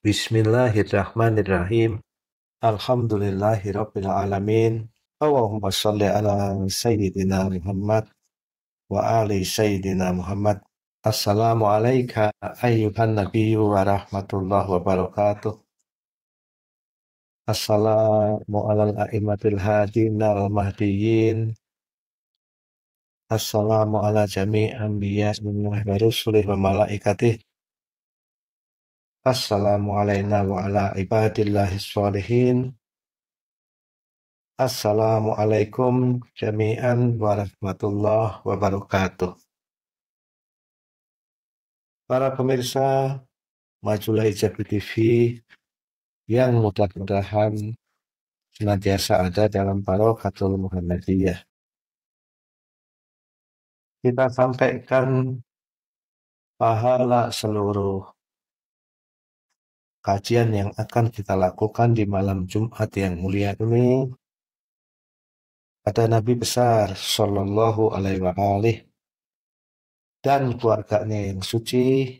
Bismillahirrahmanirrahim. Alhamdulillahi Rabbil Alamin. Allahumma salli ala Sayyidina Muhammad wa ali Sayyidina Muhammad. Assalamu alayka ayyuhan nabiyyu wa rahmatullahi wa barakatuh. Assalamu alal a'imatil hadin al mahdiyin. Assalamu ala jami'an biya wa rusulih wa malaikatih Assalamualaikum jami'an warahmatullahi wabarakatuh. Para pemirsa Majulah Ijab TV yang mudah-mudahan senantiasa ada dalam barokatul Muhammadiyah. Kita sampaikan pahala seluruh kajian yang akan kita lakukan di malam Jumat yang mulia ini pada Nabi besar Shallallahu Alaihi Wasallam dan keluarganya yang suci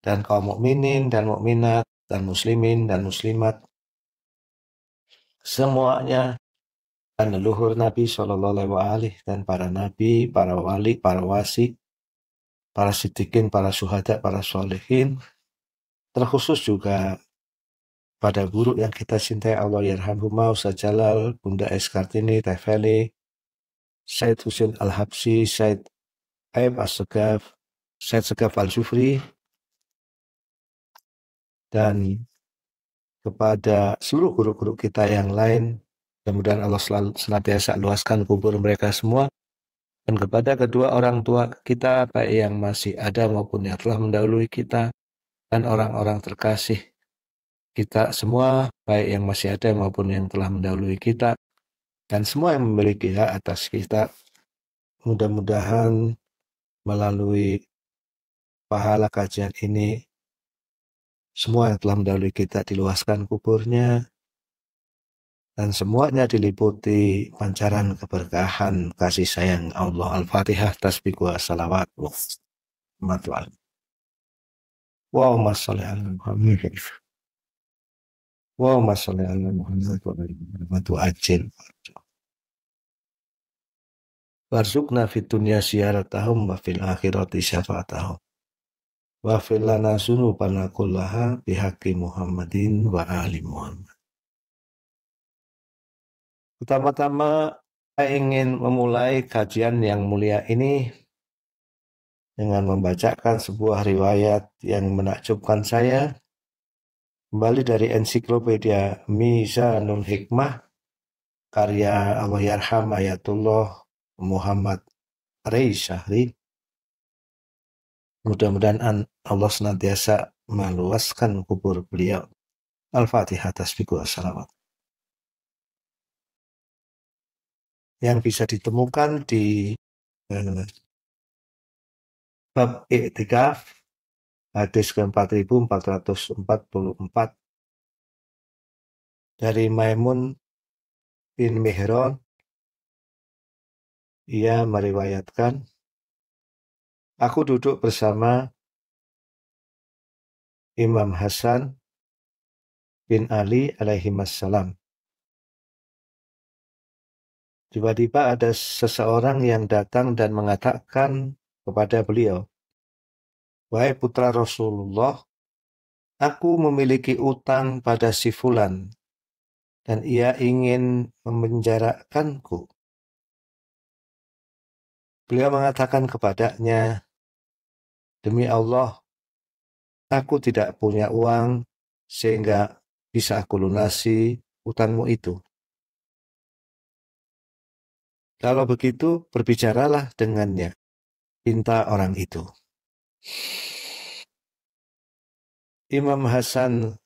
dan kaum mukminin dan mukminat dan muslimin dan muslimat semuanya dan leluhur Nabi Shallallahu Alaihi Wasallam dan para nabi, para wali, para wasi, para sitikin, para suhada, para solehin, Terkhusus juga pada guru yang kita cintai Allah Yarhamhumah, Ustaz Jalal, Bunda S. Kartini, Teh Feli, Syed Husin Al-Habsi, Syed Aib Assegaf, Syed Segaf al sufri dan kepada seluruh guru-guru kita yang lain. kemudian Allah selalu senantiasa luaskan kubur mereka semua. Dan kepada kedua orang tua kita, baik yang masih ada maupun yang telah mendahului kita, dan orang-orang terkasih kita semua, baik yang masih ada maupun yang telah mendahului kita, dan semua yang memiliki hak atas kita, mudah-mudahan melalui pahala kajian ini, semua yang telah mendahului kita diluaskan kuburnya, dan semuanya diliputi pancaran keberkahan kasih sayang Allah Al-Fatihah tasbih salawat wa اللهم صل على محمد اللهم صل على محمد وعلى محمد وعجل Warzukna fid dunya syiaratahum wa fil akhirati syafaatahum. Wa fil lana sunubana kullaha bihaqi Muhammadin wa ali Muhammad. Pertama-tama saya ingin memulai kajian yang mulia ini dengan membacakan sebuah riwayat yang menakjubkan saya kembali dari ensiklopedia Mizanul Hikmah karya Allahyarham Ayatullah Muhammad Rey Syahri. Mudah-mudahan Allah senantiasa meluaskan kubur beliau. Al-Fatihah tasbiku wassalawat. Yang bisa ditemukan di eh, Bab i'tikaf hadis ke-4444 dari Maimun bin Mihron ia meriwayatkan aku duduk bersama Imam Hasan bin Ali alaihi wassalam tiba-tiba ada seseorang yang datang dan mengatakan kepada beliau, Wahai putra Rasulullah, aku memiliki utang pada si Fulan, dan ia ingin memenjarakanku. Beliau mengatakan kepadanya, Demi Allah, aku tidak punya uang sehingga bisa aku lunasi utangmu itu. Kalau begitu, berbicaralah dengannya cinta orang itu. Imam Hasan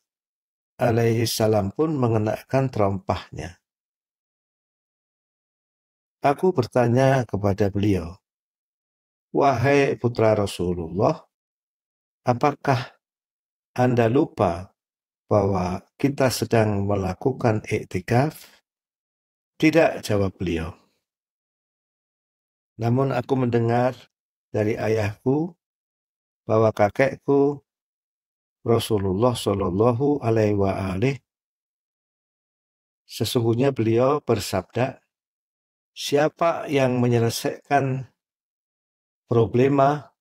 alaihi salam pun mengenakan terompahnya. Aku bertanya kepada beliau, Wahai putra Rasulullah, apakah Anda lupa bahwa kita sedang melakukan iktikaf? Tidak, jawab beliau. Namun aku mendengar dari ayahku bahwa kakekku Rasulullah Shallallahu Alaihi Wasallam sesungguhnya beliau bersabda siapa yang menyelesaikan problema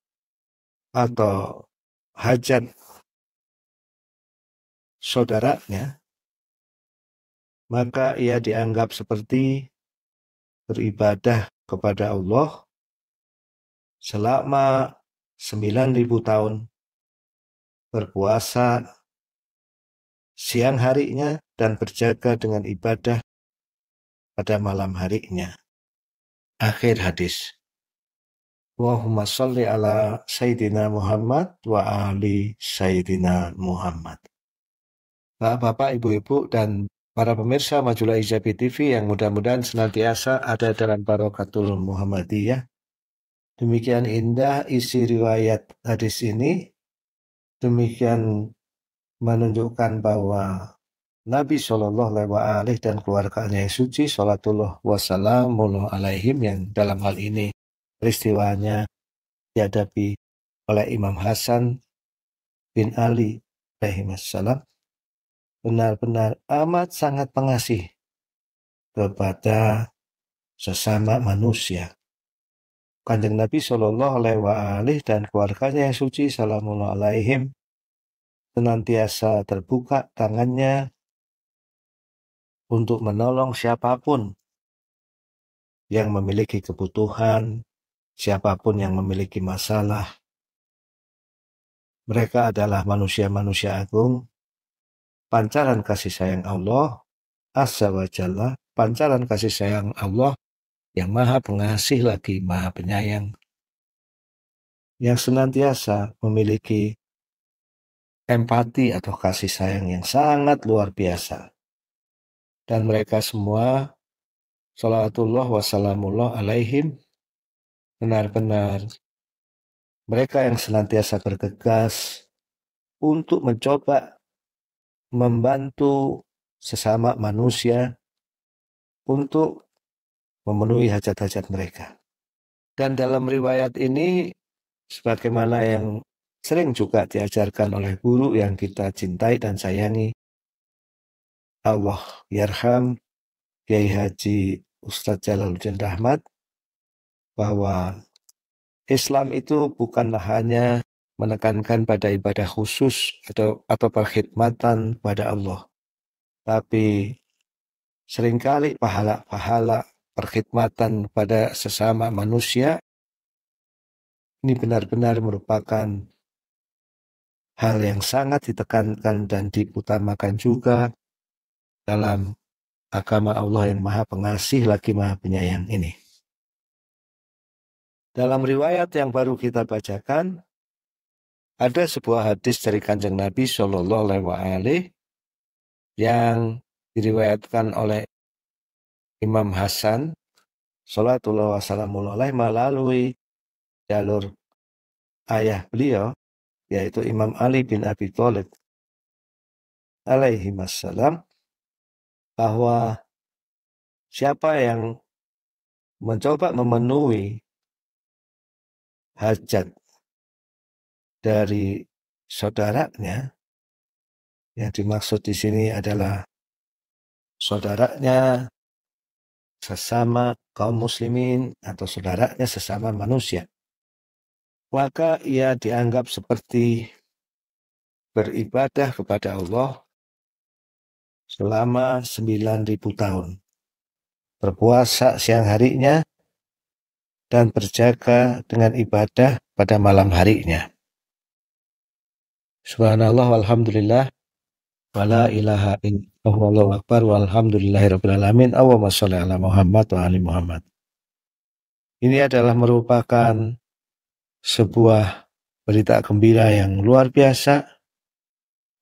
atau hajat saudaranya maka ia dianggap seperti beribadah kepada Allah selama 9000 tahun berpuasa siang harinya dan berjaga dengan ibadah pada malam harinya. Akhir hadis. Allahumma salli ala Sayyidina Muhammad wa ali Sayyidina Muhammad. Bapak-bapak, ibu-ibu, dan para pemirsa Majulah Ijabi TV yang mudah-mudahan senantiasa ada dalam barokatul Muhammadiyah. Demikian indah isi riwayat hadis ini. Demikian menunjukkan bahwa Nabi Shallallahu Alaihi dan keluarganya yang suci, Sholatullah Wassalamu Alaihim yang dalam hal ini peristiwanya dihadapi oleh Imam Hasan bin Ali Rahimahsalam benar-benar amat sangat pengasih kepada sesama manusia kanjeng Nabi Shallallahu Alaihi Wasallam dan keluarganya yang suci Salamullah Alaihim senantiasa terbuka tangannya untuk menolong siapapun yang memiliki kebutuhan, siapapun yang memiliki masalah. Mereka adalah manusia-manusia agung, pancaran kasih sayang Allah, Azza wa pancaran kasih sayang Allah yang maha pengasih lagi maha penyayang, yang senantiasa memiliki empati atau kasih sayang yang sangat luar biasa. Dan mereka semua, salatullah wassalamullah alaihim, benar-benar mereka yang senantiasa bergegas untuk mencoba membantu sesama manusia untuk memenuhi hmm. hajat-hajat mereka. Dan dalam riwayat ini, sebagaimana yang sering juga diajarkan oleh guru yang kita cintai dan sayangi, Allah Yarham Kiai Haji Ustadz Jalaluddin Rahmat, bahwa Islam itu bukanlah hanya menekankan pada ibadah khusus atau atau perkhidmatan pada Allah. Tapi seringkali pahala-pahala perkhidmatan pada sesama manusia ini benar-benar merupakan hal yang sangat ditekankan dan diutamakan juga dalam agama Allah yang maha pengasih lagi maha penyayang ini. Dalam riwayat yang baru kita bacakan, ada sebuah hadis dari kanjeng Nabi Shallallahu Alaihi yang diriwayatkan oleh Imam Hasan Salatullah wassalamu melalui jalur ayah beliau yaitu Imam Ali bin Abi Thalib alaihi wassalam bahwa siapa yang mencoba memenuhi hajat dari saudaranya yang dimaksud di sini adalah saudaranya sesama kaum muslimin atau saudaranya sesama manusia. Maka ia dianggap seperti beribadah kepada Allah selama 9000 tahun. Berpuasa siang harinya dan berjaga dengan ibadah pada malam harinya. Subhanallah alhamdulillah wala ilaha illallah akbar rabbil alamin Allahumma sholli ala Muhammad wa ali Muhammad. Ini adalah merupakan sebuah berita gembira yang luar biasa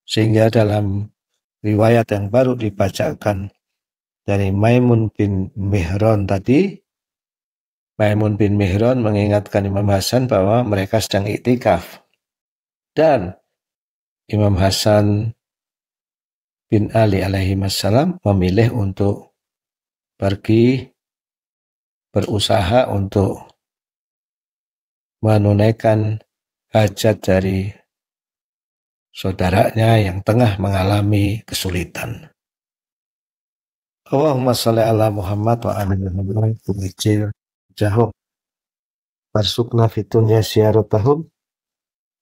sehingga dalam riwayat yang baru dibacakan dari Maimun bin Mihron tadi Maimun bin Mihron mengingatkan Imam Hasan bahwa mereka sedang iktikaf dan Imam Hasan bin Ali alaihi wassalam memilih untuk pergi berusaha untuk menunaikan hajat dari saudaranya yang tengah mengalami kesulitan. Allahumma salli ala Muhammad wa alihi jahum Barsukna fitunya syiarotahum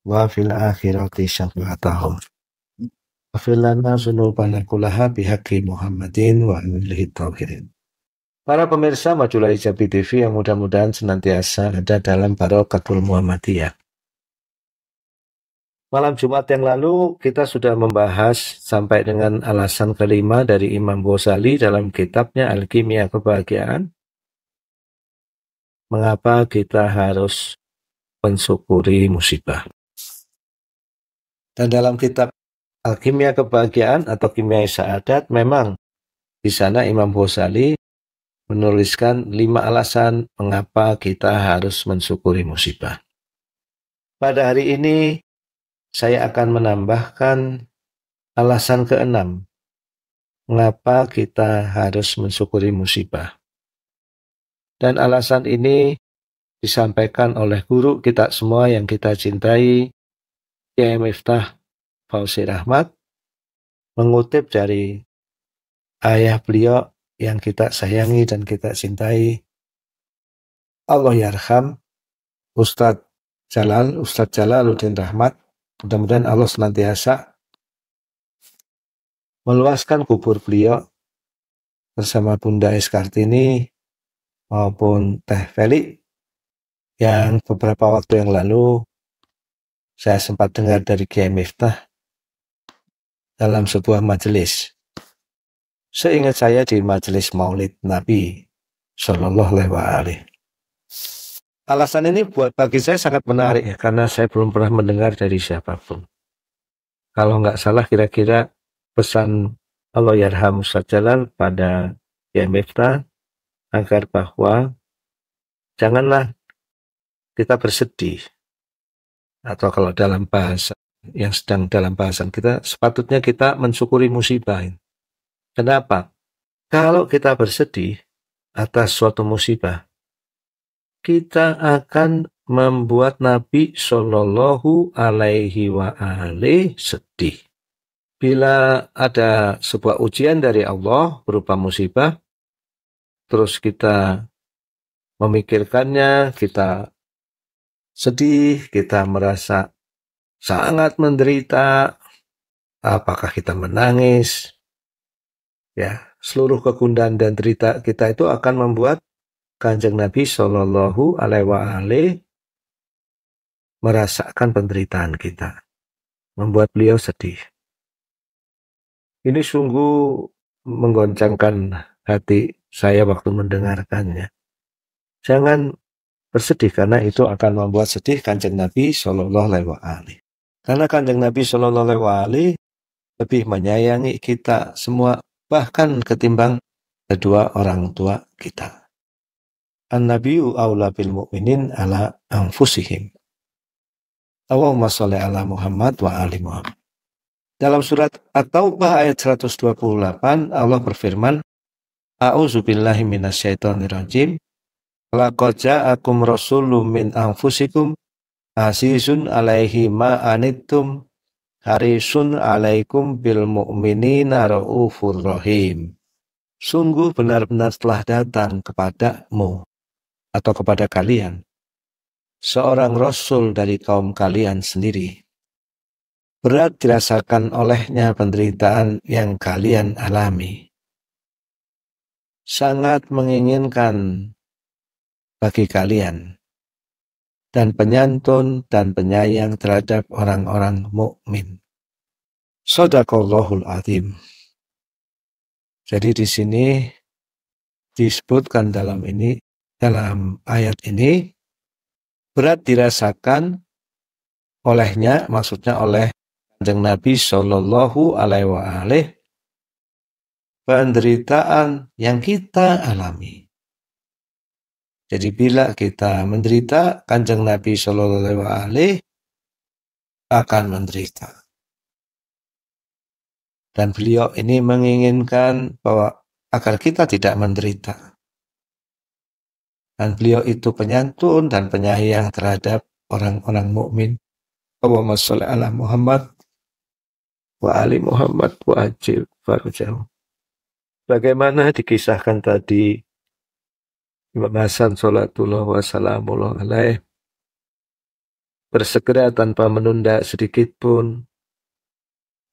wa fil akhirati syafiatahum. Afilana Para pemirsa Majulah Ijabi TV yang mudah-mudahan senantiasa ada dalam Barokatul Muhammadiyah. Malam Jumat yang lalu kita sudah membahas sampai dengan alasan kelima dari Imam Ghazali dalam kitabnya Alkimia Kebahagiaan. Mengapa kita harus mensyukuri musibah. Dan dalam kitab Alkimia Kebahagiaan atau Kimia Saadat memang di sana Imam Ghazali menuliskan lima alasan mengapa kita harus mensyukuri musibah. Pada hari ini saya akan menambahkan alasan keenam mengapa kita harus mensyukuri musibah. Dan alasan ini disampaikan oleh guru kita semua yang kita cintai, Kiai Miftah Fauzi Rahmat mengutip dari ayah beliau yang kita sayangi dan kita cintai Allah yarham Ustadz Jalal, Ustadz Jalaluddin Rahmat mudah-mudahan Allah senantiasa meluaskan kubur beliau bersama Bunda Iskarti ini maupun Teh Feli yang beberapa waktu yang lalu saya sempat dengar dari Kiai Miftah dalam sebuah majelis. Seingat saya di majelis Maulid Nabi Shallallahu Alaihi Alasan ini buat bagi saya sangat menarik ya, karena saya belum pernah mendengar dari siapapun. Kalau nggak salah kira-kira pesan Allah Yarham Sajalan pada Kiai agar bahwa janganlah kita bersedih atau kalau dalam bahasa yang sedang dalam bahasan kita sepatutnya kita mensyukuri musibah Kenapa? Kalau kita bersedih atas suatu musibah, kita akan membuat Nabi Shallallahu Alaihi Wasallam sedih. Bila ada sebuah ujian dari Allah berupa musibah, terus kita memikirkannya, kita sedih, kita merasa sangat menderita, apakah kita menangis, ya seluruh kekundan dan derita kita itu akan membuat kanjeng Nabi Shallallahu Alaihi Wasallam merasakan penderitaan kita, membuat beliau sedih. Ini sungguh menggoncangkan hati saya waktu mendengarkannya. Jangan bersedih karena itu akan membuat sedih kanjeng Nabi Shallallahu Alaihi Wasallam. Karena kanjeng Nabi Shallallahu Alaihi lebih menyayangi kita semua bahkan ketimbang kedua orang tua kita. an Nabiu aula bil mu'minin ala anfusihim. Allahumma salli ala Muhammad wa ali Muhammad. Dalam surat At-Taubah ayat 128 Allah berfirman, A'udzu billahi minasyaitonir rajim. Laqad ja'akum rasulun min anfusikum Asisun alaihi ma'anittum harisun alaikum bil mu'minina ra'ufur rahim. Sungguh benar-benar telah datang kepadamu atau kepada kalian seorang rasul dari kaum kalian sendiri. Berat dirasakan olehnya penderitaan yang kalian alami. Sangat menginginkan bagi kalian dan penyantun dan penyayang terhadap orang-orang mukmin. Sadaqallahul azim. Jadi di sini disebutkan dalam ini dalam ayat ini berat dirasakan olehnya maksudnya oleh kanjeng Nabi Shallallahu Alaihi Wasallam penderitaan yang kita alami jadi bila kita menderita, Kanjeng Nabi Shallallahu Alaihi akan menderita. Dan beliau ini menginginkan bahwa agar kita tidak menderita. Dan beliau itu penyantun dan penyayang terhadap orang-orang mukmin. Allahumma sholli ala Muhammad wa ali Muhammad wa ajil Bagaimana dikisahkan tadi Imam Hasan Salatullah Wasalamullah Alaih bersegera tanpa menunda sedikit pun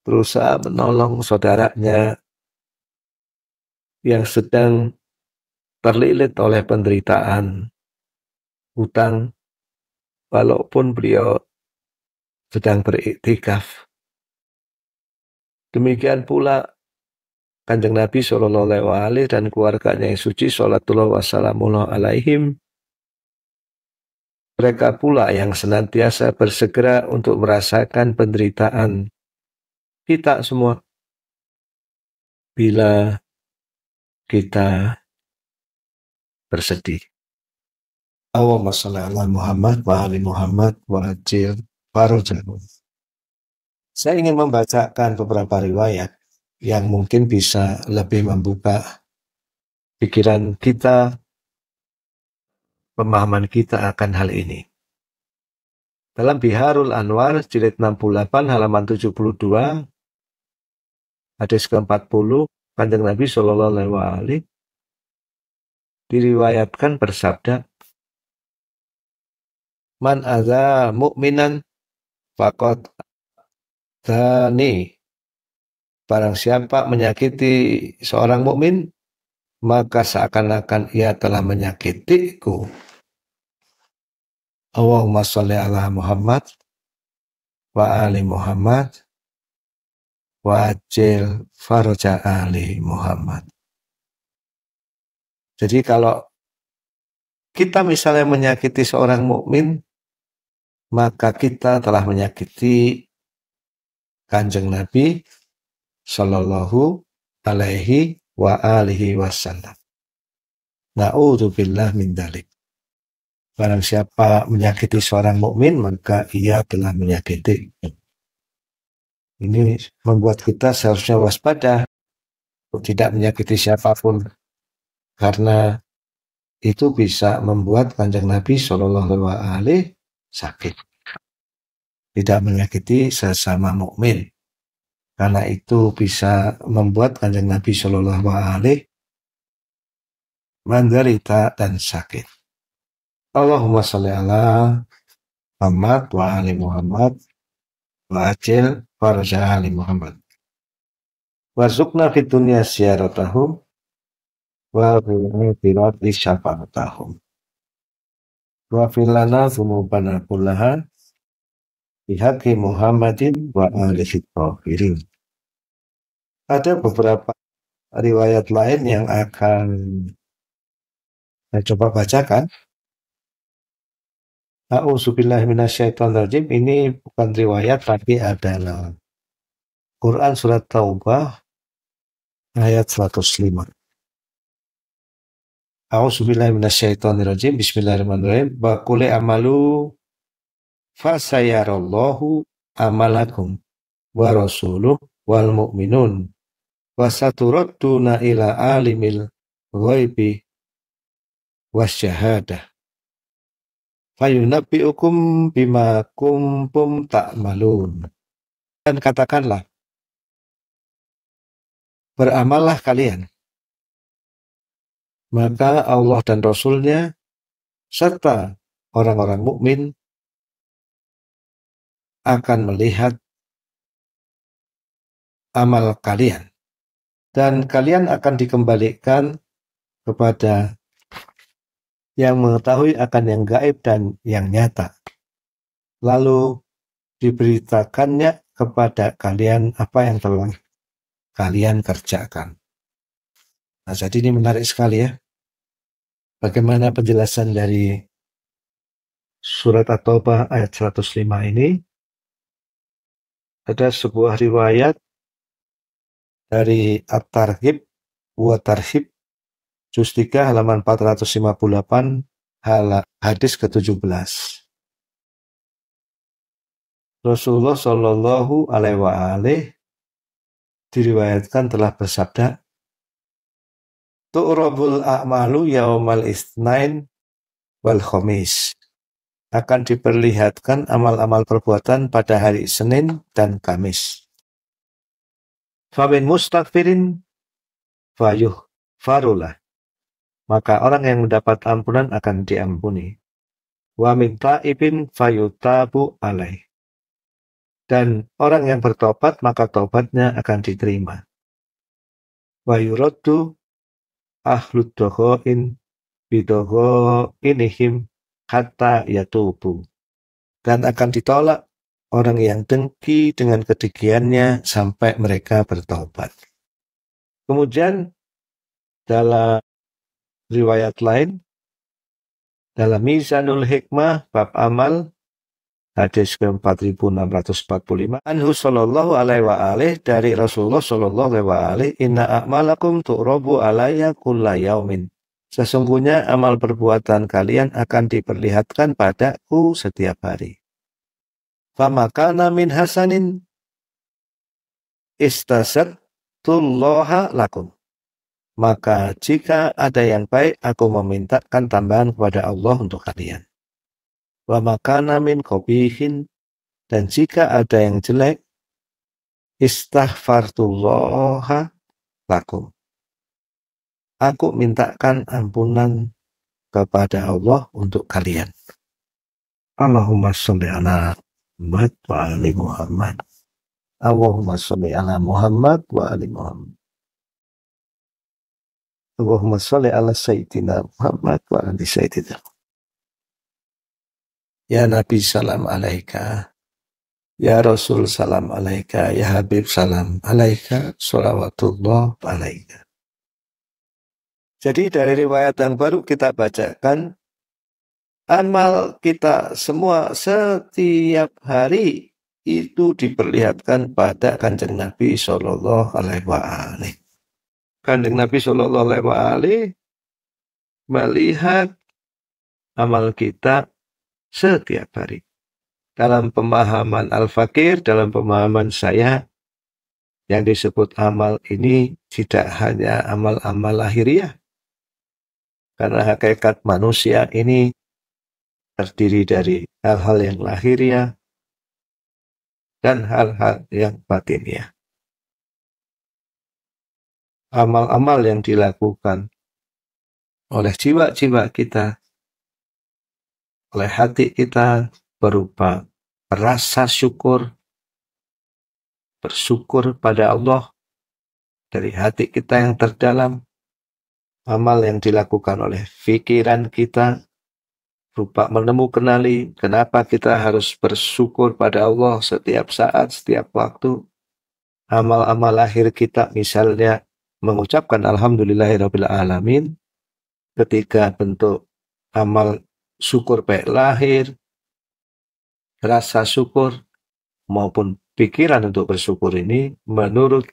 berusaha menolong saudaranya yang sedang terlilit oleh penderitaan hutang walaupun beliau sedang beriktikaf. Demikian pula Kanjeng Nabi Shallallahu Alaihi dan keluarganya yang suci Sholatullah Wassalamullah Alaihim mereka pula yang senantiasa bersegera untuk merasakan penderitaan kita semua bila kita bersedih. Allahumma sholli ala Muhammad wa ali Muhammad wa ajil Saya ingin membacakan beberapa riwayat yang mungkin bisa lebih membuka pikiran kita, pemahaman kita akan hal ini. Dalam Biharul Anwar, jilid 68, halaman 72, hadis ke-40, Kanjeng Nabi Shallallahu Alaihi Wasallam diriwayatkan bersabda, Man ada mu'minan fakot tani Barang siapa menyakiti seorang mukmin, maka seakan-akan ia telah menyakitiku. Allahumma sholli ala Muhammad wa ali Muhammad wa ajil farja ali Muhammad. Jadi kalau kita misalnya menyakiti seorang mukmin, maka kita telah menyakiti Kanjeng Nabi Sallallahu alaihi wa alihi wasallam. Na'udzubillah min dalik. Barang siapa menyakiti seorang mukmin maka ia telah menyakiti. Ini membuat kita seharusnya waspada untuk tidak menyakiti siapapun karena itu bisa membuat kanjeng Nabi Shallallahu Alaihi sakit. Tidak menyakiti sesama mukmin karena itu bisa membuat kanjeng Nabi Shallallahu Alaihi menderita dan sakit. Allahumma sholli ala Muhammad wa ali Muhammad wa ajil farja ali Muhammad. Warzuqna fid dunya siyaratahum wa fil akhirati syafaatahum. Wa fil lana dzunubana kullaha bihaqi Muhammadin wa alihi tawfirin ada beberapa riwayat lain yang akan saya coba bacakan. A'udzubillahiminasyaitonirrajim ini bukan riwayat tapi adalah Quran surat Taubah ayat 105. A'udzubillahiminasyaitonirrajim Bismillahirrahmanirrahim Bakule amalu fasayarallahu amalakum wa rasuluh wal mu'minun wasaturadduna ila alimil ghaibi wasyahadah fayunabbi'ukum bima tak ta'malun dan katakanlah beramallah kalian maka Allah dan Rasulnya serta orang-orang mukmin akan melihat amal kalian dan kalian akan dikembalikan kepada yang mengetahui akan yang gaib dan yang nyata. Lalu diberitakannya kepada kalian apa yang telah kalian kerjakan. Nah, jadi ini menarik sekali ya. Bagaimana penjelasan dari surat At-Taubah ayat 105 ini? Ada sebuah riwayat dari At-Tarhib wa Tarhib juz 3 halaman 458 hal hadis ke-17. Rasulullah Shallallahu alaihi wa alih, diriwayatkan telah bersabda Tu'rabul a'malu yaumal isnain wal khamis akan diperlihatkan amal-amal perbuatan pada hari Senin dan Kamis. Famin mustaghfirin fayuh farulah. Maka orang yang mendapat ampunan akan diampuni. Wa min ta'ibin fayutabu alaih. Dan orang yang bertobat maka tobatnya akan diterima. Wa yuraddu ahlud dohoin bidoho inihim hatta yatubu. Dan akan ditolak orang yang dengki dengan kedegiannya sampai mereka bertobat. Kemudian dalam riwayat lain dalam Mizanul Hikmah bab amal hadis ke-4645 anhu sallallahu alaihi wa alih dari Rasulullah sallallahu alaihi wa alih inna a'malakum tu'robu alayya kulla yaumin sesungguhnya amal perbuatan kalian akan diperlihatkan padaku setiap hari famakana min hasanin istasyartullaha lakum. Maka jika ada yang baik, aku memintakan tambahan kepada Allah untuk kalian. Wa makana min kobihin. Dan jika ada yang jelek, istaghfartullaha lakum. Aku mintakan ampunan kepada Allah untuk kalian. Allahumma sholli ala Muhammad wa ali Muhammad. Allahumma salli ala Muhammad wa ali Muhammad. Allahumma salli ala Sayyidina Muhammad wa ali Sayyidina Ya Nabi salam alaika. Ya Rasul salam alaika. Ya Habib salam alaika. Salawatullah alaika. Jadi dari riwayat yang baru kita bacakan amal kita semua setiap hari itu diperlihatkan pada kanjeng Nabi Shallallahu Alaihi Wasallam. Kanjeng Nabi Shallallahu Alaihi Wasallam melihat amal kita setiap hari. Dalam pemahaman al-fakir, dalam pemahaman saya, yang disebut amal ini tidak hanya amal-amal lahiriah. Karena hakikat manusia ini terdiri dari hal-hal yang lahiriah dan hal-hal yang batinnya Amal-amal yang dilakukan oleh jiwa-jiwa kita, oleh hati kita berupa rasa syukur, bersyukur pada Allah dari hati kita yang terdalam, amal yang dilakukan oleh pikiran kita, lupa menemu kenali kenapa kita harus bersyukur pada Allah setiap saat, setiap waktu. Amal-amal lahir kita misalnya mengucapkan alhamdulillahirabbil alamin ketika bentuk amal syukur baik lahir, rasa syukur maupun pikiran untuk bersyukur ini menurut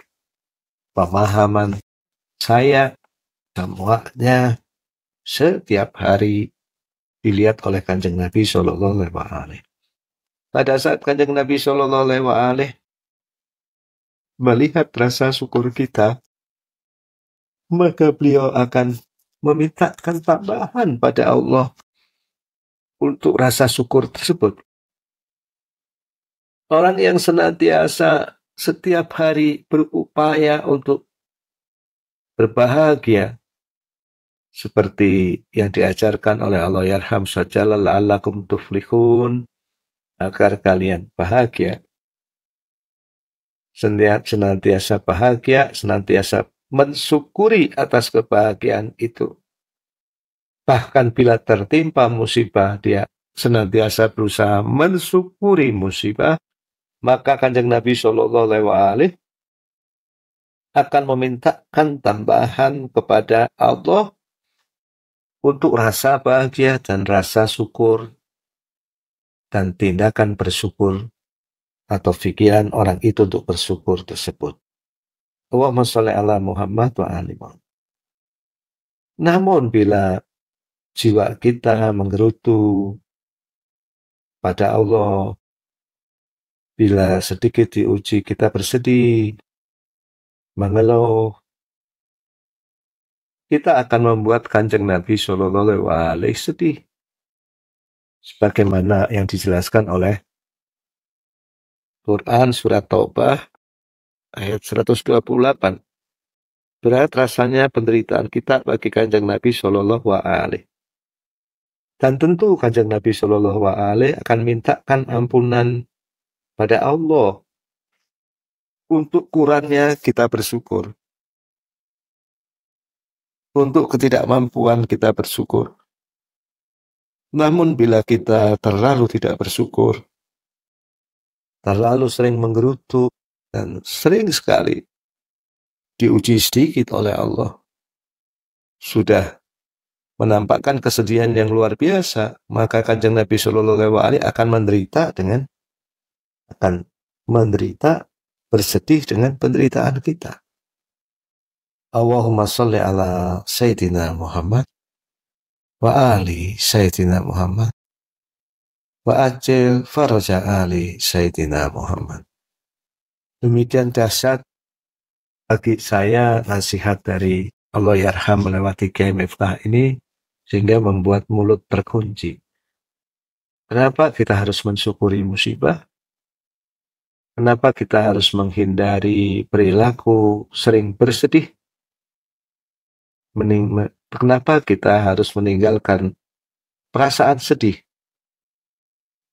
pemahaman saya semuanya setiap hari dilihat oleh kanjeng Nabi Shallallahu Alaihi Wasallam. Pada saat kanjeng Nabi Shallallahu Alaihi Wasallam melihat rasa syukur kita, maka beliau akan memintakan tambahan pada Allah untuk rasa syukur tersebut. Orang yang senantiasa setiap hari berupaya untuk berbahagia, seperti yang diajarkan oleh Allah Yarham Sajalal Alakum Tuflihun agar kalian bahagia senantiasa bahagia senantiasa mensyukuri atas kebahagiaan itu bahkan bila tertimpa musibah dia senantiasa berusaha mensyukuri musibah maka kanjeng Nabi Shallallahu Alaihi Wasallam akan memintakan tambahan kepada Allah untuk rasa bahagia dan rasa syukur dan tindakan bersyukur atau pikiran orang itu untuk bersyukur tersebut. Allahumma ala Muhammad wa ali Namun bila jiwa kita menggerutu pada Allah, bila sedikit diuji kita bersedih, mengeluh, kita akan membuat kanjeng Nabi Shallallahu Alaihi sedih, sebagaimana yang dijelaskan oleh Quran surat Taubah ayat 128. Berat rasanya penderitaan kita bagi kanjeng Nabi Shallallahu Alaihi. Dan tentu kanjeng Nabi Shallallahu Alaihi akan mintakan ampunan pada Allah untuk kurangnya kita bersyukur. Untuk ketidakmampuan kita bersyukur. Namun bila kita terlalu tidak bersyukur, terlalu sering menggerutu, dan sering sekali diuji sedikit oleh Allah, sudah menampakkan kesedihan yang luar biasa, maka kanjeng Nabi Shallallahu Alaihi Wasallam akan menderita dengan akan menderita bersedih dengan penderitaan kita. Allahumma salli ala Sayyidina Muhammad wa ali Sayyidina Muhammad wa ajil faraja ali Sayyidina Muhammad. Demikian dasar bagi saya nasihat dari Allah Yarham melewati game Iftah ini sehingga membuat mulut terkunci. Kenapa kita harus mensyukuri musibah? Kenapa kita harus menghindari perilaku sering bersedih? mening kenapa kita harus meninggalkan perasaan sedih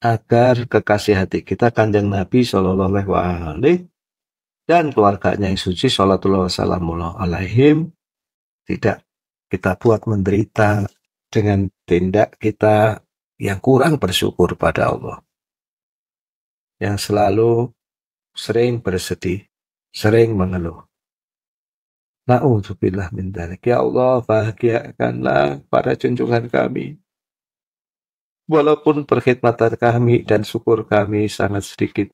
agar kekasih hati kita kanjeng Nabi Shallallahu Alaihi dan keluarganya yang suci Shallallahu Alaihim tidak kita buat menderita dengan tindak kita yang kurang bersyukur pada Allah yang selalu sering bersedih, sering mengeluh. Na'udzubillah min dalik. Ya Allah, bahagiakanlah para junjungan kami. Walaupun perkhidmatan kami dan syukur kami sangat sedikit.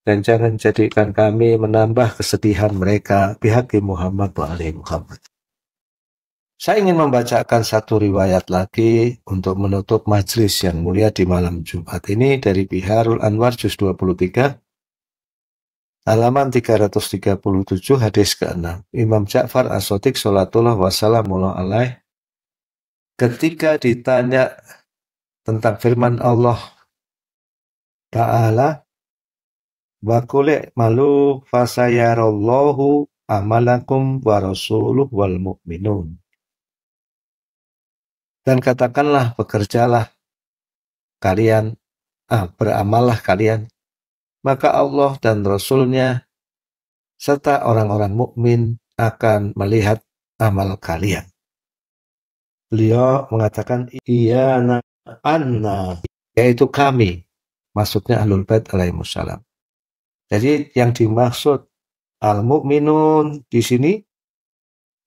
Dan jangan jadikan kami menambah kesedihan mereka bihaki Muhammad wa alaihi Muhammad. Saya ingin membacakan satu riwayat lagi untuk menutup majelis yang mulia di malam Jumat ini dari Biharul Anwar Juz 23 Halaman 337 hadis ke-6. Imam Ja'far As-Sadiq sholatullah wassalamu alaih. Ketika ditanya tentang firman Allah Ta'ala, Wa kulik malu fasayarallahu amalakum wa rasuluh wal mu'minun. Dan katakanlah, bekerjalah kalian, ah, beramalah kalian maka Allah dan Rasulnya serta orang-orang mukmin akan melihat amal kalian. Beliau mengatakan iya anna yaitu kami maksudnya ahlul bait alaihi wasallam. Jadi yang dimaksud al mukminun di sini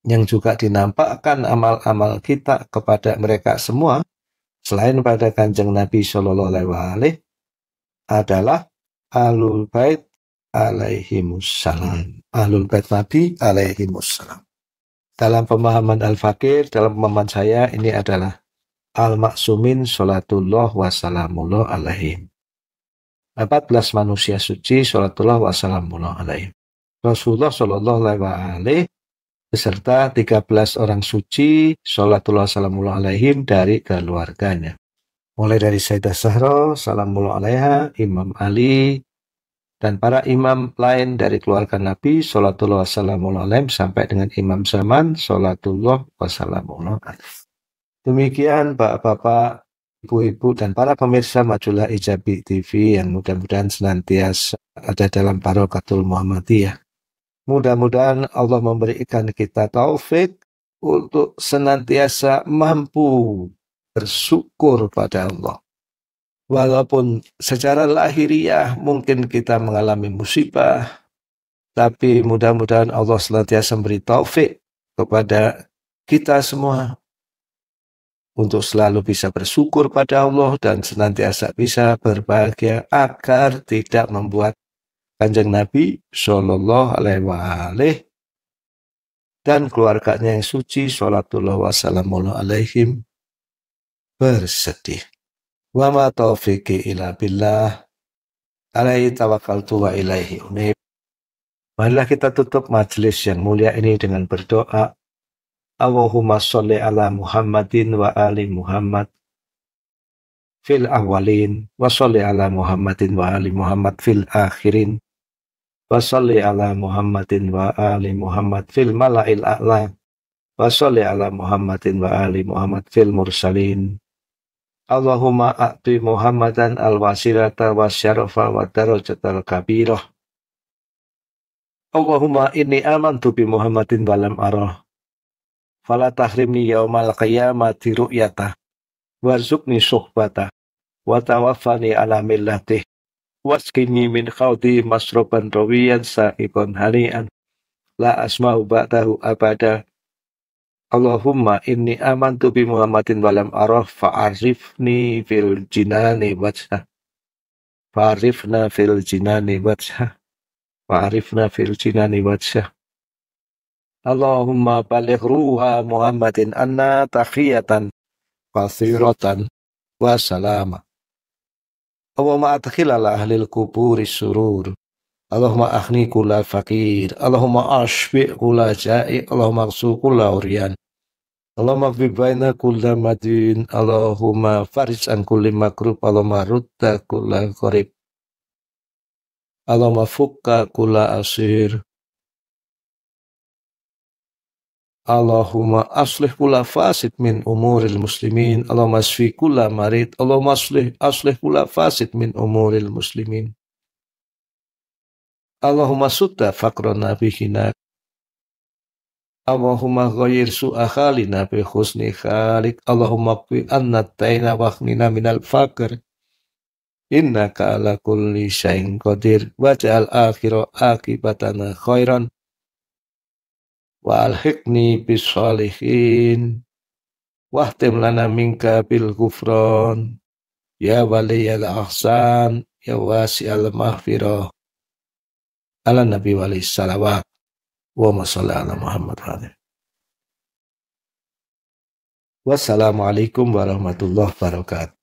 yang juga dinampakkan amal-amal kita kepada mereka semua selain pada kanjeng Nabi Shallallahu Alaihi Wasallam adalah Alul Bait alaihi musallam. Alul Bait Nabi musallam. Dalam pemahaman Al-Fakir, dalam pemahaman saya ini adalah Al-Maksumin sholatullah Wasalamullah Alaihim. 14 manusia suci sholatullah Wasalamullah Alaihim. Rasulullah sallallahu Alaihi beserta 13 orang suci sholatullah Wasalamullah Alaihim dari keluarganya mulai dari Sayyidah Sahra, Salamullah alaiha, Imam Ali, dan para imam lain dari keluarga Nabi, Salatullah Wassalamullah alaihim, sampai dengan Imam Zaman, Salatullah Wassalamullah Demikian Bapak-Bapak, Ibu-Ibu, dan para pemirsa Majulah Ijabi TV yang mudah-mudahan senantiasa ada dalam barokatul Muhammadiyah. Mudah-mudahan Allah memberikan kita taufik untuk senantiasa mampu bersyukur pada Allah. Walaupun secara lahiriah mungkin kita mengalami musibah, tapi mudah-mudahan Allah senantiasa memberi taufik kepada kita semua untuk selalu bisa bersyukur pada Allah dan senantiasa bisa berbahagia agar tidak membuat kanjeng Nabi Shallallahu Alaihi Wasallam dan keluarganya yang suci Sholatullah Alaihim bersedih. Wa ma taufiqi ila billah. Alaihi tawakkaltu wa ilaihi unib. Marilah kita tutup majelis yang mulia ini dengan berdoa. Allahumma sholli ala Muhammadin wa ali Muhammad fil awalin wa sholli ala Muhammadin wa ali Muhammad fil akhirin wa sholli ala Muhammadin wa ali Muhammad fil mala'il a'la wa sholli ala Muhammadin wa ali Muhammad fil mursalin Allahumma a'ti Muhammadan al-wasilata wa syarafa wa darajatal kabirah. Allahumma inni amantu bi Muhammadin balam arah. Fala tahrimni yaumal qiyamati ru'yata. Warzukni suhbatah. Watawafani ala millatih. Waskini min khawdi masroban rawiyan sa'ibon hani'an. La asma'u ba'dahu abadah. Allahumma inni amantu bi Muhammadin walam araf fa'arifni fil jinani wajhah. Fa'arifna fil jinani wajhah. Fa'arifna fil jinani wajhah. Allahumma balik ruha Muhammadin anna takhiyatan kasiratan wa salama. Allahumma ahli al kuburi surur. Allahumma akhni kula faqir. Allahumma ashfi kula ja'i. Allahumma sukula kula urian. Allahumma bibaina kulla madin Allahumma faris an kulli makrub Allahumma rutta kulla korib Allahumma fukka kulla asir Allahumma aslih kulla fasid min umuril muslimin Allahumma asfi kula marid Allahumma aslih aslih kulla fasid min umuril muslimin Allahumma sutta fakrona bihinak Allahumma ghayyir su'a khalina bi husni khalik. Allahumma qwi anna taina waknina minal fakr. Innaka ala kulli syai'in qadir. Waj'al akhira akibatana khairan. Wa alhiqni bis salihin. Wahtim lana minka bil gufran. Ya waliyal ahsan. Ya wasi'al maghfirah. Ala Nabi wali salawat. Wa Wassalamualaikum warahmatullahi wabarakatuh.